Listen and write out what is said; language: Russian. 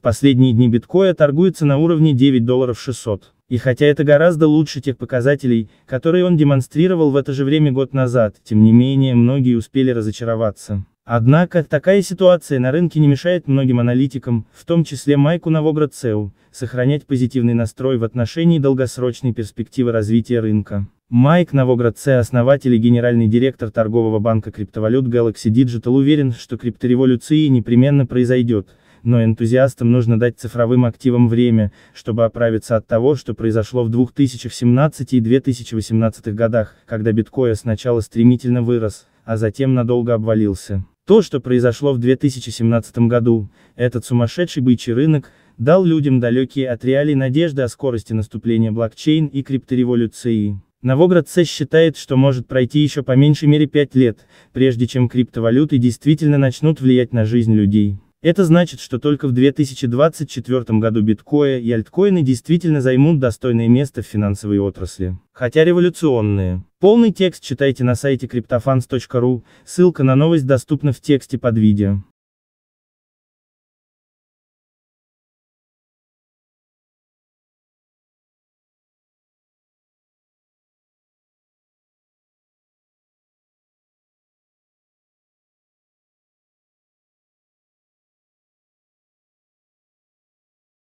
В последние дни биткоя торгуется на уровне 9 долларов 600. И хотя это гораздо лучше тех показателей, которые он демонстрировал в это же время год назад, тем не менее многие успели разочароваться. Однако, такая ситуация на рынке не мешает многим аналитикам, в том числе Майку Новоградцеу, сохранять позитивный настрой в отношении долгосрочной перспективы развития рынка. Майк Новоградце, основатель и генеральный директор торгового банка криптовалют Galaxy Digital уверен, что криптореволюция непременно произойдет, но энтузиастам нужно дать цифровым активам время, чтобы оправиться от того, что произошло в 2017 и 2018 годах, когда биткоин сначала стремительно вырос, а затем надолго обвалился. То, что произошло в 2017 году, этот сумасшедший бычий рынок, дал людям далекие от реалий надежды о скорости наступления блокчейн и криптореволюции. Новоград С считает, что может пройти еще по меньшей мере 5 лет, прежде чем криптовалюты действительно начнут влиять на жизнь людей. Это значит, что только в 2024 году биткоин и альткоины действительно займут достойное место в финансовой отрасли. Хотя революционные. Полный текст читайте на сайте cryptofans.ru, ссылка на новость доступна в тексте под видео.